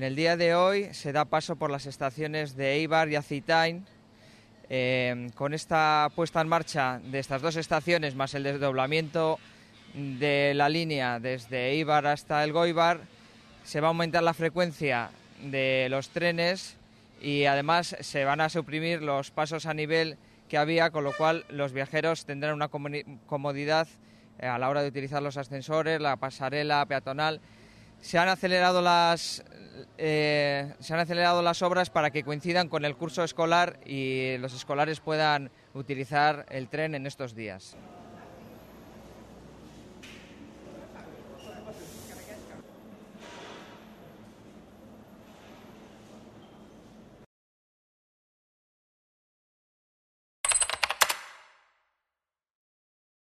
En el día de hoy se da paso por las estaciones de Eibar y Azitain. Eh, con esta puesta en marcha de estas dos estaciones, más el desdoblamiento de la línea desde Eibar hasta el Goibar, se va a aumentar la frecuencia de los trenes y además se van a suprimir los pasos a nivel que había, con lo cual los viajeros tendrán una comodidad eh, a la hora de utilizar los ascensores, la pasarela peatonal. Se han acelerado las eh, se han acelerado las obras para que coincidan con el curso escolar y los escolares puedan utilizar el tren en estos días.